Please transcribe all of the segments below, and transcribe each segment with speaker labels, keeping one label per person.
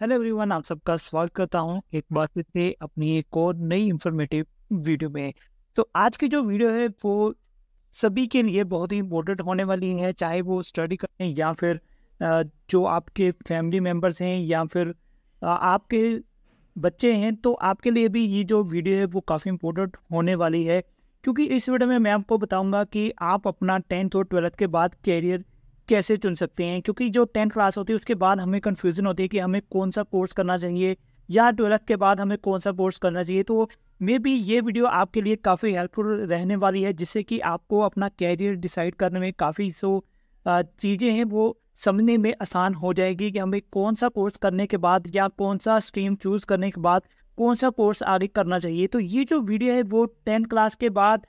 Speaker 1: Hello everyone आप सबका स्वागत करता हूँ एक बार फिर से अपनी एक और नई इंफॉर्मेटिव वीडियो में तो आज की जो वीडियो है वो सभी के लिए बहुत ही इम्पोर्टेंट होने वाली है चाहे वो स्टडी करें या फिर जो आपके फैमिली मेम्बर्स हैं या फिर आपके बच्चे हैं तो आपके लिए भी ये जो वीडियो है वो काफ़ी इम्पोर्टेंट होने वाली है क्योंकि इस वीडियो में मैं आपको बताऊँगा कि आप अपना टेंथ और ट्वेल्थ के बाद कैरियर कैसे चुन सकते हैं क्योंकि जो टेंथ क्लास होती है उसके बाद हमें कन्फ्यूज़न होती है कि हमें कौन सा कोर्स करना चाहिए या ट्वेल्थ के बाद हमें कौन सा कोर्स करना चाहिए तो मे बी ये वीडियो आपके लिए काफ़ी हेल्पफुल रहने वाली है जिससे कि आपको अपना कैरियर डिसाइड करने में काफ़ी जो चीज़ें हैं वो समझने में आसान हो जाएगी कि हमें कौन सा कोर्स करने के बाद या कौन सा स्ट्रीम चूज़ करने के बाद कौन सा कोर्स आगे करना चाहिए तो ये जो वीडियो है वो टेंथ क्लास के बाद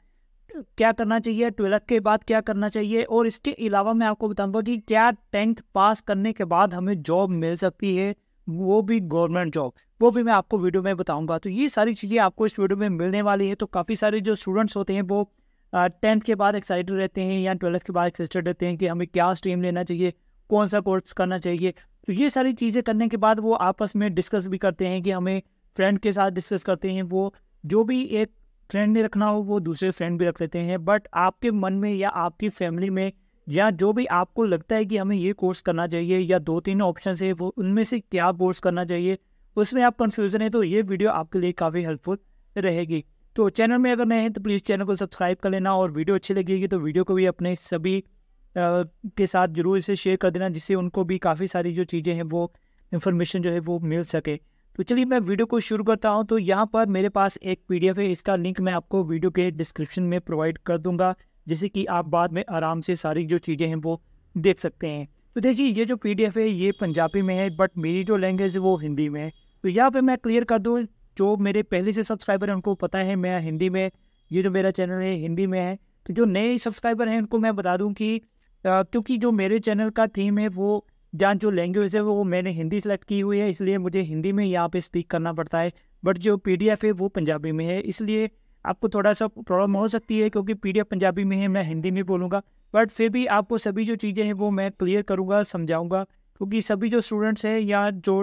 Speaker 1: क्या करना चाहिए ट्वेल्थ के बाद क्या करना चाहिए और इसके अलावा मैं आपको बताऊंगा कि क्या टेंथ पास करने के बाद हमें जॉब मिल सकती है वो भी गवर्नमेंट जॉब वो भी मैं आपको वीडियो में बताऊंगा तो ये सारी चीज़ें आपको इस वीडियो में मिलने वाली है तो काफ़ी सारे जो स्टूडेंट्स होते हैं वो टेंथ के बाद एक्साइटेड रहते हैं या ट्वेल्थ के बाद एक्साइटेड रहते हैं कि हमें क्या स्ट्रीम लेना चाहिए कौन सा कोर्स करना चाहिए तो ये सारी चीज़ें करने के बाद वो आपस में डिस्कस भी करते हैं कि हमें फ्रेंड के साथ डिस्कस करते हैं वो जो भी एक फ्रेंड ने रखना हो वो दूसरे फ्रेंड भी रख लेते हैं बट आपके मन में या आपकी फैमिली में या जो भी आपको लगता है कि हमें ये कोर्स करना चाहिए या दो तीन ऑप्शन है वो उनमें से क्या कोर्स करना चाहिए उसमें आप कन्फ्यूज़न है तो ये वीडियो आपके लिए काफ़ी हेल्पफुल रहेगी तो चैनल में अगर नए हैं तो प्लीज़ चैनल को सब्सक्राइब कर लेना और वीडियो अच्छी लगेगी तो वीडियो को भी अपने सभी के साथ जरूर इसे शेयर कर देना जिससे उनको भी काफ़ी सारी जो चीज़ें हैं वो इन्फॉर्मेशन जो है वो मिल सके तो चलिए मैं वीडियो को शुरू करता हूँ तो यहाँ पर मेरे पास एक पी है इसका लिंक मैं आपको वीडियो के डिस्क्रिप्शन में प्रोवाइड कर दूंगा जैसे कि आप बाद में आराम से सारी जो चीज़ें हैं वो देख सकते हैं तो देखिए ये जो पीडीएफ है ये पंजाबी में है बट मेरी जो लैंग्वेज है वो हिंदी में है तो यहाँ पर मैं क्लियर कर दूँ जो मेरे पहले से सब्सक्राइबर हैं उनको पता है मैं हिंदी में ये जो मेरा चैनल है हिंदी में है तो जो नए सब्सक्राइबर हैं उनको मैं बता दूँ कि क्योंकि जो मेरे चैनल का थीम है वो जहाँ जो लैंग्वेज है वो मैंने हिंदी सेलेक्ट की हुई है इसलिए मुझे हिंदी में यहाँ पे स्पीक करना पड़ता है बट जो पी है वो पंजाबी में है इसलिए आपको थोड़ा सा प्रॉब्लम हो सकती है क्योंकि पी पंजाबी में है मैं हिंदी में बोलूँगा बट फिर भी आपको सभी जो चीज़ें हैं वो मैं क्लियर करूँगा समझाऊँगा क्योंकि सभी जो स्टूडेंट्स हैं या जो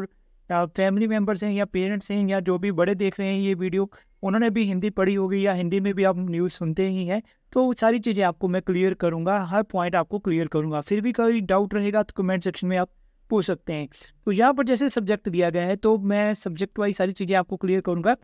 Speaker 1: फैमिली मेम्बर्स हैं या पेरेंट्स हैं या जो भी बड़े देख रहे हैं ये वीडियो उन्होंने भी हिंदी पढ़ी होगी या हिंदी में भी आप न्यूज़ सुनते ही हैं तो सारी चीज़ें आपको मैं क्लियर करूँगा हर पॉइंट आपको क्लियर करूँगा फिर भी कोई डाउट रहेगा तो कमेंट सेक्शन में आप पूछ सकते हैं तो यहाँ पर जैसे सब्जेक्ट दिया गया है तो मैं सब्जेक्ट वाइज सारी चीज़ें आपको क्लियर करूँगा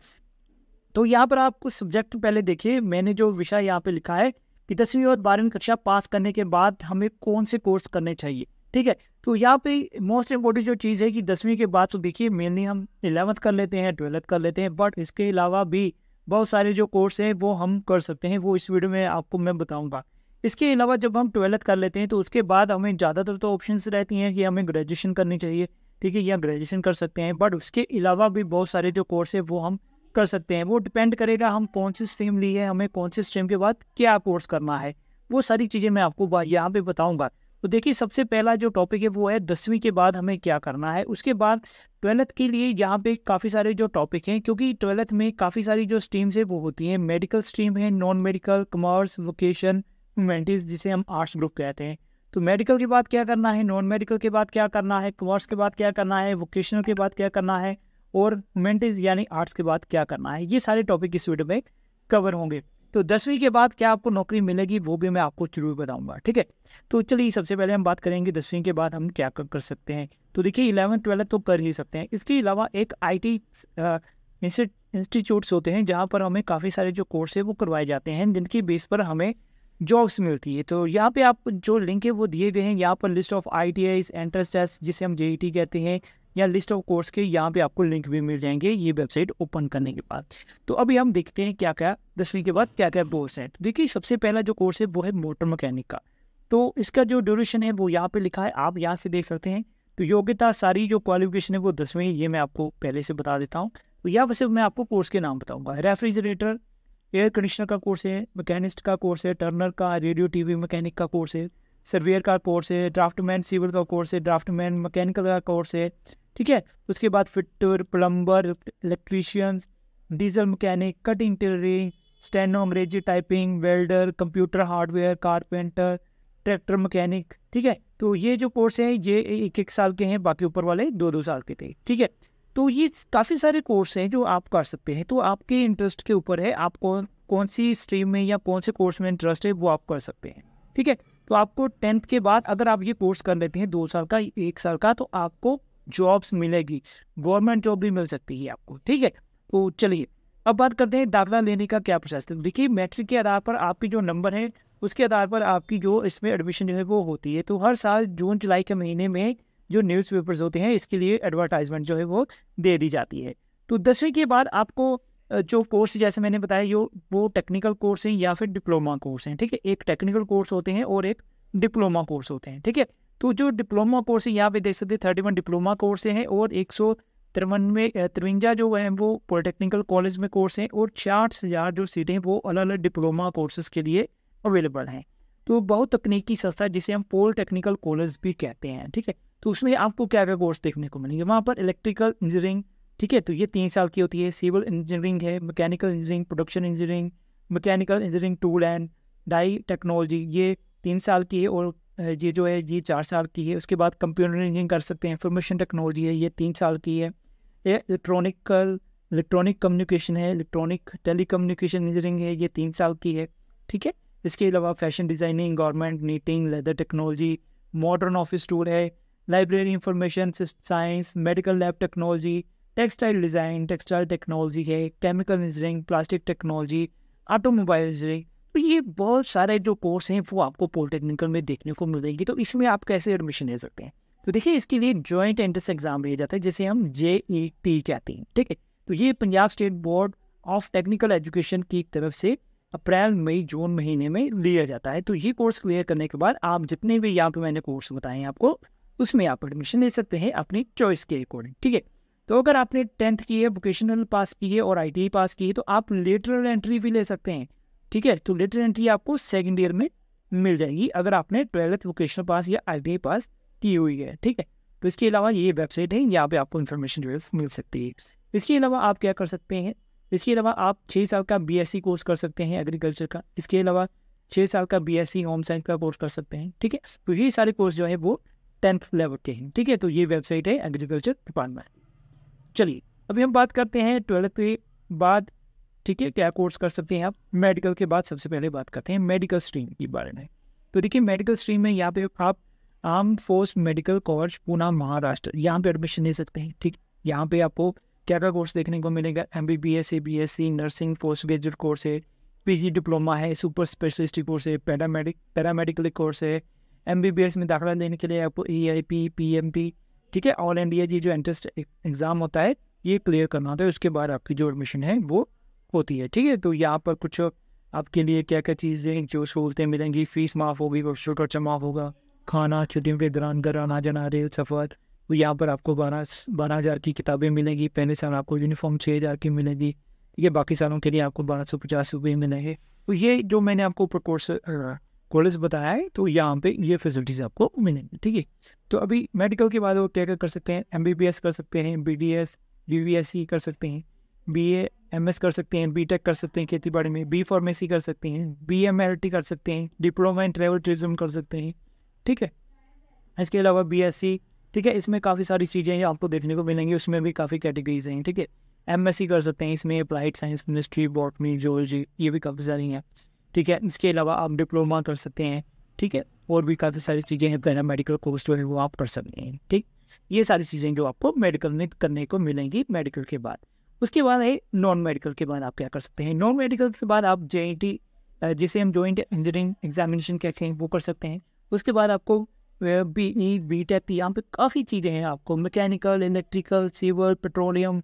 Speaker 1: तो यहाँ पर आपको सब्जेक्ट पहले देखिए मैंने जो विषय यहाँ पर लिखा है कि दसवीं और बारहवीं कक्षा पास करने के बाद हमें कौन से कोर्स करने चाहिए ठीक है तो यहाँ पे मोस्ट इम्पोर्टेंट जो चीज़ है कि दसवीं के बाद तो देखिए मेनली हम इलेवंथ कर लेते हैं ट्वेल्थ कर लेते हैं बट इसके अलावा भी बहुत सारे जो कोर्स हैं वो हम कर सकते हैं वो इस वीडियो में आपको मैं बताऊँगा इसके अलावा जब हम ट्वेल्थ कर लेते हैं तो उसके बाद हमें ज़्यादातर तो ऑप्शन रहती हैं कि हमें ग्रेजुएशन करनी चाहिए ठीक है या ग्रेजुएशन कर सकते हैं बट उसके अलावा भी बहुत सारे जो कोर्स है वो हम कर सकते हैं वो डिपेंड करेगा हम कौन सी स्ट्रीम ली है हमें कौन सी स्ट्रीम के बाद क्या कोर्स करना है वो सारी चीज़ें मैं आपको यहाँ पे बताऊँगा तो देखिए सबसे पहला जो टॉपिक है वो है दसवीं के बाद हमें क्या करना है उसके बाद ट्वेल्थ के लिए यहाँ पे काफ़ी सारे जो टॉपिक हैं क्योंकि ट्वेल्थ में काफ़ी सारी जो स्ट्रीम्स हैं वो होती हैं मेडिकल स्ट्रीम है non medical commerce vocation humanities जिसे हम आर्ट्स ग्रुप कहते हैं तो मेडिकल के बाद क्या करना है नॉन मेडिकल के बाद क्या करना है कॉमर्स के बाद क्या करना है वोकेशनल के बाद क्या करना है और ह्यूमैनिटीज़ यानी आर्ट्स के बाद क्या करना है ये सारे टॉपिक इस वीडियो में कवर होंगे तो दसवीं के बाद क्या आपको नौकरी मिलेगी वो भी मैं आपको जरूर बताऊंगा ठीक है तो चलिए सबसे पहले हम बात करेंगे दसवीं के बाद हम क्या कर सकते हैं तो देखिए इलेवन ट्वेल्थ तो कर ही सकते हैं इसके अलावा एक आई टी इंस्टीट्यूट्स होते हैं जहाँ पर हमें काफ़ी सारे जो कोर्स है वो करवाए जाते हैं जिनकी बेस पर हमें जॉब्स मिलती है तो यहाँ पे आप जो लिंक है वो दिए गए हैं यहाँ पर list of I T entrance test जिसे हम जे e कहते हैं या लिस्ट ऑफ कोर्स के यहाँ पे आपको लिंक भी मिल जाएंगे ये वेबसाइट ओपन करने के बाद तो अभी हम देखते हैं क्या क्या दसवीं के बाद क्या क्या कोर्स है देखिए सबसे पहला जो कोर्स है वो है मोटर मैकेनिक का तो इसका जो ड्यूरेशन है वो यहाँ पे लिखा है आप यहाँ से देख सकते हैं तो योग्यता सारी जो क्वालिफिकेशन है वो दसवीं ये मैं आपको पहले से बता देता हूँ तो या वैसे मैं आपको कोर्स के नाम बताऊँगा रेफ्रिजरेटर एयर कंडीशनर का कोर्स है मैकेनिस्ट का कोर्स है टर्नर का रेडियो टीवी मैकेनिक का कोर्स है सर्वेयर का कोर्स है ड्राफ्टमैन सिविल का कोर्स है ड्राफ्टमैन मैकेनिकल का कोर्स है ठीक है उसके बाद fitter plumber electricians diesel mechanic cutting tailoring stand अंग्रेजी typing welder computer hardware carpenter tractor mechanic ठीक है तो ये जो कोर्स हैं ये एक एक साल के हैं बाकी ऊपर वाले दो दो साल के थे ठीक है तो ये काफ़ी सारे कोर्स हैं जो आप कर सकते हैं तो आपके इंटरेस्ट के ऊपर है आप कौन कौन सी स्ट्रीम में या कौन से कोर्स में इंटरेस्ट है वो आप कर सकते हैं ठीक है तो आपको टेंथ के बाद अगर आप ये कोर्स कर लेते हैं दो साल का एक साल का तो आपको जॉब्स मिलेगी गवर्नमेंट जॉब भी मिल सकती है आपको ठीक है तो चलिए अब बात करते हैं दाखिला लेने का क्या प्रोसेस है देखिए मैट्रिक के आधार पर आपकी जो नंबर है उसके आधार पर आपकी जो इसमें एडमिशन जो है वो होती है तो हर साल जून जुलाई के महीने में जो न्यूज़पेपर्स होते हैं इसके लिए एडवर्टाइजमेंट जो है वो दे दी जाती है तो दसवीं के बाद आपको जो कोर्स जैसे मैंने बताया जो वो टेक्निकल कोर्स हैं या फिर डिप्लोमा कोर्स हैं ठीक है एक टेक्निकल कोर्स होते हैं और एक डिप्लोमा कोर्स होते हैं ठीक है तो जो डिप्लोमा कोर्स है यहाँ पे देख सकते हैं थर्टी वन डिप्लोमा कोर्स हैं और एक सौ तिरवनवे तिरवंजा जो है वो पॉलिटेक्निकल कॉलेज में कोर्स हैं और चार हज़ार जो सीटें हैं वो अलग अलग डिप्लोमा कोर्सेज के लिए अवेलेबल हैं तो बहुत तकनीकी संस्था जिसे हम पॉलिटेक्निकल कॉलेज भी कहते हैं ठीक है तो उसमें आपको क्या क्या कोर्स देखने को मिलेंगे वहाँ पर इलेक्ट्रिकल इंजीनियरिंग ठीक है तो ये तीन साल की होती है सिविल इंजीनियरिंग है mechanical engineering production engineering mechanical engineering tool and die technology ये तीन साल की है और ये जो है ये चार साल की है उसके बाद कंप्यूटर इंजीनियरिंग कर सकते हैं इंफॉर्मेशन टेक्नोलॉजी है ये तीन साल की है ये इलेक्ट्रॉनिकल इलेक्ट्रॉनिक कम्युनिकेशन है इलेक्ट्रॉनिक टेली कम्युनिकेशन इंजीनियरिंग है ये तीन साल की है ठीक है इसके अलावा fashion designing government knitting leather technology modern office tour है library information science medical lab technology textile design textile technology है chemical engineering plastic technology automobile engineering तो ये बहुत सारे जो कोर्स हैं वो आपको पॉलिटेक्निकल में देखने को मिलेंगे तो इसमें आप कैसे एडमिशन ले सकते हैं तो देखिए इसके लिए ज्वाइंट एंट्रेंस एग्जाम लिया जाता है जिसे हम जे ई टी कहते हैं ठीक है तो ये Punjab state board of technical education की तरफ से अप्रैल मई जून महीने में लिया जाता है तो ये कोर्स क्लियर करने के बाद आप जितने भी यहाँ पे मैंने कोर्स बताए हैं आपको उसमें आप एडमिशन ले सकते हैं अपनी चॉइस के अकॉर्डिंग ठीक है तो अगर आपने टेंथ की है वोकेशनल पास की है और आई पास e की है तो आप लेटरल एंट्री भी ले सकते हैं ठीक है तो लेटर एंट्री आपको सेकेंड ईयर में मिल जाएगी अगर आपने ट्वेल्थ वोकेशनल पास या आई पास की हुई है ठीक है तो इसके अलावा ये वेबसाइट है यहाँ पे आपको इन्फॉर्मेशन जो मिल सकती है इसके अलावा आप क्या कर सकते हैं इसके अलावा आप छः साल का बीएससी कोर्स कर सकते हैं एग्रीकल्चर का इसके अलावा छः साल का B S C home science का कोर्स कर सकते हैं ठीक है तो ये सारे कोर्स जो है वो टेंथ लेवल के हैं ठीक है तो ये वेबसाइट है एग्रीकल्चर डिपार्टमेंट चलिए अभी हम बात करते हैं ट्वेल्थ के बाद ठीक है क्या कोर्स कर सकते हैं आप मेडिकल के बाद सबसे पहले बात करते हैं मेडिकल स्ट्रीम के बारे में तो देखिए मेडिकल स्ट्रीम में यहाँ पे आप armed force medical college Poona Maharashtra यहाँ पे एडमिशन ले सकते हैं ठीक यहाँ पे आपको क्या क्या कोर्स देखने को मिलेगा M B B S A B S C nursing post graduate course है पी जी डिप्लोमा है सुपर स्पेशलिस्ट कोर्स है पैरामेडिक पैरामेडिकल कोर्स है एम बी बी एस में दाखिला लेने के लिए आपको E I P P M P ठीक है ऑल इंडिया जी जो एंट्रेंस एग्ज़ाम होता है ये क्लियर करना होता है उसके बाद आपकी जो एडमिशन है वो होती है ठीक है तो यहाँ पर कुछ आपके लिए क्या क्या चीज़ें जो सहूलतें मिलेंगी फीस माफ़ होगी वर्कशॉट खर्चा माफ़ होगा खाना छुट्टियों के दौरान घर आना जाना रेल सफ़र तो यहाँ पर आपको बारह बारह हज़ार की किताबें मिलेंगी पहले साल आपको यूनिफॉर्म छः हज़ार की मिलेगी ये बाकी सालों के लिए आपको बारह सौ पचास रुपये मिलेंगे तो ये जो मैंने आपको ऊपर कोर्स कॉलेज बताया है तो यहाँ पे ये फैसिलिटीज़ आपको मिलेंगी ठीक है तो अभी मेडिकल के बाद वो क्या क्या कर सकते हैं एम कर सकते हैं बी डी एस कर सकते हैं बी ए एम कर सकते हैं बी कर सकते हैं खेती बाड़ी में बी फार्मेसी कर सकते हैं बी एम कर सकते हैं डिप्लोमा इन ट्रेवल टूरिज्म कर सकते हैं ठीक है इसके अलावा बी ठीक है इसमें काफ़ी सारी चीज़ें आपको देखने को मिलेंगी उसमें भी काफ़ी कैटेगरीज हैं ठीक है एम कर सकते हैं इसमें applied science ministry botany zoology ये भी काफ़ी सारी हैं ठीक है इसके अलावा आप डिप्लोमा कर सकते हैं ठीक है और भी काफ़ी सारी चीज़ें हैं पैरा मेडिकल कोर्स जो है वो आप कर सकते हैं ठीक ये सारी चीज़ें जो आपको मेडिकल में करने को मिलेंगी मेडिकल के बाद उसके बाद है नॉन मेडिकल के बाद आप क्या कर सकते हैं नॉन मेडिकल के बाद आप जे जिसे हम जॉइंट इंजीनियरिंग एग्जामिनेशन कहते हैं वो कर सकते हैं उसके बाद आपको बी ई बी टेक यहाँ पे काफ़ी चीज़ें हैं आपको मैकेनिकल इलेक्ट्रिकल सीवर पेट्रोलियम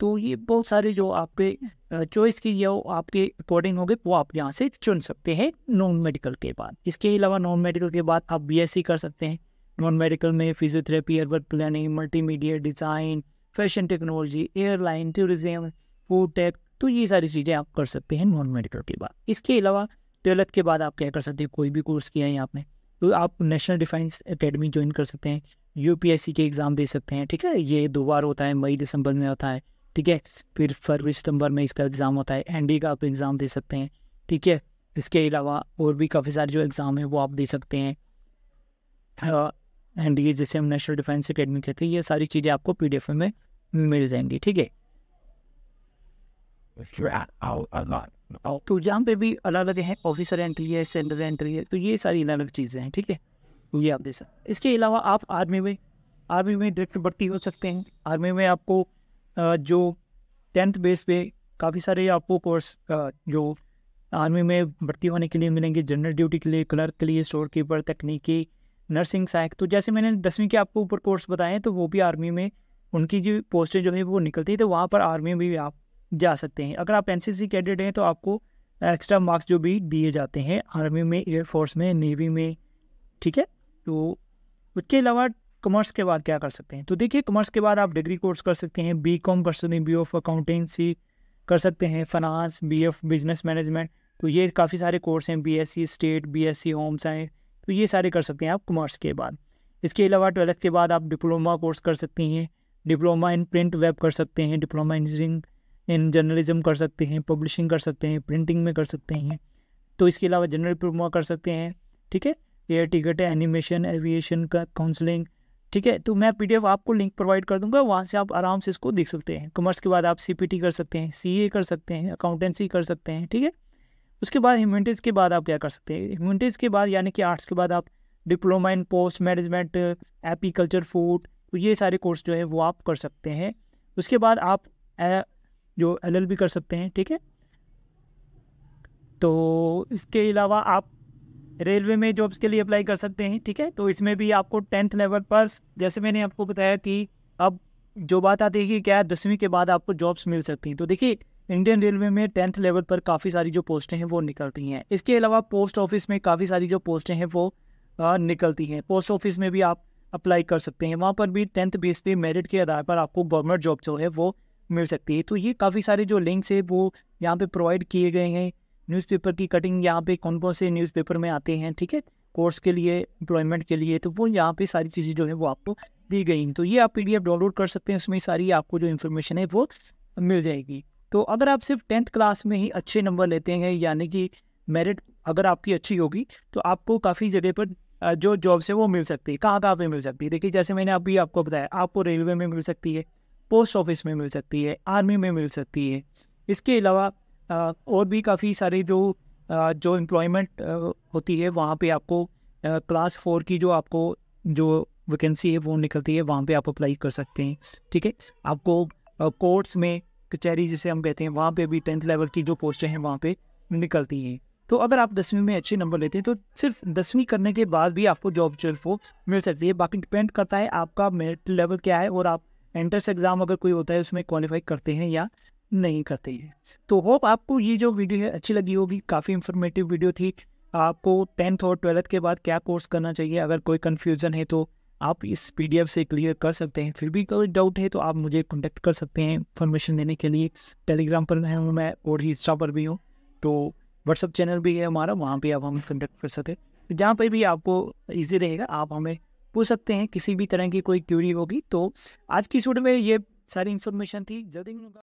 Speaker 1: तो ये बहुत सारे जो आपके चॉइस की या आपके अकॉर्डिंग होंगे वो आप यहाँ से चुन सकते हैं नॉन मेडिकल के बाद इसके अलावा नॉन मेडिकल के बाद आप बी कर सकते हैं नॉन मेडिकल में physiotherapy urban planning multimedia design fashion technology airline tourism food tech तो ये सारी चीज़ें आप कर सकते हैं नॉन मेडिकल के बाद इसके अलावा ट्वेल्थ के बाद आप क्या कर सकते हैं कोई भी कोर्स किया है आपने तो आप नेशनल डिफेंस अकेडमी ज्वाइन कर सकते हैं यूपीएससी के एग्ज़ाम दे सकते हैं ठीक है ये दो बार होता है मई दिसंबर में होता है ठीक है फिर फरवरी सितंबर में इसका एग्ज़ाम होता है एनडी का आप एग्ज़ाम दे सकते हैं ठीक है इसके अलावा और भी काफ़ी सारे जो एग्ज़ाम है वो आप दे सकते हैं हाँ, एंड ये जैसे हम नेशनल डिफेंस अकेडमी कहते हैं ये सारी चीज़ें आपको पी में मिल जाएंगी ठीक है oh. तो जहाँ पे भी अलग अलग हैं ऑफिसर एंट्री है सेंटर एंट्री है तो ये सारी अलग अलग चीज़ें हैं ठीक है ये आप देख सकते इसके अलावा आप आर्मी में आर्मी में डायरेक्ट भर्ती हो सकते हैं आर्मी में आपको जो टेंथ बेस पे काफ़ी सारे आपको कोर्स जो आर्मी में भर्ती होने के लिए मिलेंगे जनरल ड्यूटी के लिए क्लर्क के लिए स्टोर कीपर तकनीकी नर्सिंग सहायक तो जैसे मैंने दसवीं के आपको ऊपर कोर्स बताए तो वो भी आर्मी में उनकी जो पोस्टें जो है वो निकलती है तो वहाँ पर आर्मी में भी आप जा सकते हैं अगर आप एन सी कैडेट हैं तो आपको एक्स्ट्रा मार्क्स जो भी दिए जाते हैं आर्मी में एयरफोर्स में नेवी में ठीक है तो उसके अलावा कॉमर्स के बाद क्या कर सकते हैं तो देखिए कॉमर्स के बाद आप डिग्री कोर्स कर सकते हैं बी कॉम कर सकते हैं बी ऑफ अकाउंटेंसी कर सकते हैं finance B F business management तो ये काफ़ी सारे कोर्स हैं B S C state B S C home science तो ये सारे कर सकते हैं आप कॉमर्स के बाद इसके अलावा ट्वेल्थ के बाद आप डिप्लोमा कोर्स कर सकते हैं डिप्लोमा इन प्रिंट वेब कर सकते हैं डिप्लोमा इंजीनियरिंग इन जर्नलिज्म कर सकते हैं पब्लिशिंग कर सकते हैं प्रिंटिंग में कर सकते हैं तो इसके अलावा जनरल डिप्लोमा कर सकते हैं ठीक है एयर टिकट है एनिमेशन एविएशन का काउंसलिंग ठीक है तो मैं पीडीएफ आपको लिंक प्रोवाइड कर दूंगा वहाँ से आप आराम से इसको देख सकते हैं कॉमर्स के बाद आप सीपीटी कर सकते हैं सीए कर सकते हैं अकाउंटेंसी कर सकते हैं ठीक है उसके बाद ह्यूमनिटीज़ के बाद आप क्या कर सकते हैं ह्यूमनिटीज़ के बाद यानी कि आर्ट्स के बाद आप diploma in post management apiculture food तो ये सारे कोर्स जो है वो आप कर सकते हैं उसके बाद आप ए, जो एल कर सकते हैं ठीक है तो इसके अलावा आप रेलवे में जॉब्स के लिए अप्लाई कर सकते हैं ठीक है तो इसमें भी आपको टेंथ लेवल पर जैसे मैंने आपको बताया कि अब जो बात आती है कि क्या दसवीं के बाद आपको जॉब्स मिल सकती हैं तो देखिए इंडियन रेलवे में टेंथ लेवल पर काफ़ी सारी जो पोस्टें हैं वो निकलती हैं इसके अलावा पोस्ट ऑफिस में काफ़ी सारी जो पोस्टें हैं वो आ, निकलती हैं पोस्ट ऑफिस में भी आप अप्लाई कर सकते हैं वहाँ पर भी टेंथ बेस पे मेरिट के आधार पर आपको गवर्नमेंट जॉब जो है वो मिल सकती है तो ये काफ़ी सारे जो लिंक्स है वो यहाँ पर प्रोवाइड किए गए हैं न्यूज़पेपर की कटिंग यहाँ पे कौन कौन से न्यूज़पेपर में आते हैं ठीक है कोर्स के लिए एम्प्लॉयमेंट के लिए तो वो यहाँ पे सारी चीज़ें जो है वो आपको दी गई हैं तो ये आप पी डाउनलोड कर सकते हैं उसमें सारी आपको जो इन्फॉर्मेशन है वो मिल जाएगी तो अगर आप सिर्फ टेंथ क्लास में ही अच्छे नंबर लेते हैं यानी कि मेरिट अगर आपकी अच्छी होगी तो आपको काफ़ी जगह पर जो जॉब्स है वो मिल सकती है कहाँ कहाँ पर मिल सकती है देखिए जैसे मैंने अभी आपको बताया आपको रेलवे में मिल सकती है पोस्ट ऑफिस में मिल सकती है आर्मी में मिल सकती है इसके अलावा और भी काफ़ी सारे जो जो एम्प्लॉयमेंट होती है वहाँ पे आपको क्लास फोर की जो आपको जो वैकेंसी है वो निकलती है वहाँ पे आप अप्लाई कर सकते हैं ठीक है आपको कोर्ट्स में कचहरी जिसे हम कहते हैं वहाँ पे भी टेंथ लेवल की जो पोस्टें हैं वहाँ पे निकलती हैं तो अगर आप दसवीं में अच्छे नंबर लेते हैं तो सिर्फ दसवीं करने के बाद भी आपको जॉब सिर्फ वो मिल सकती है बाकी डिपेंड करता है आपका मेरिट लेवल क्या है और आप एंट्रेंस एग्ज़ाम अगर कोई होता है उसमें क्वालिफाई करते हैं या नहीं करते हैं तो होप आपको ये जो वीडियो है अच्छी लगी होगी काफ़ी इंफॉर्मेटिव वीडियो थी आपको टेंथ और ट्वेल्थ के बाद क्या कोर्स करना चाहिए अगर कोई कन्फ्यूज़न है तो आप इस पीडीएफ से क्लियर कर सकते हैं फिर भी कोई डाउट है तो आप मुझे कॉन्टेक्ट कर सकते हैं इन्फॉर्मेशन देने के लिए टेलीग्राम पर मैं हूँ मैं और ही इंस्टा पर भी हूँ तो व्हाट्सअप चैनल भी है हमारा वहाँ पर आप हमें कॉन्टेक्ट कर सकते जहाँ पर भी आपको ईजी रहेगा आप हमें पूछ सकते हैं किसी भी तरह की कोई क्यूरी होगी तो आज की शूट में ये सारी इन्फॉर्मेशन थी जल्दी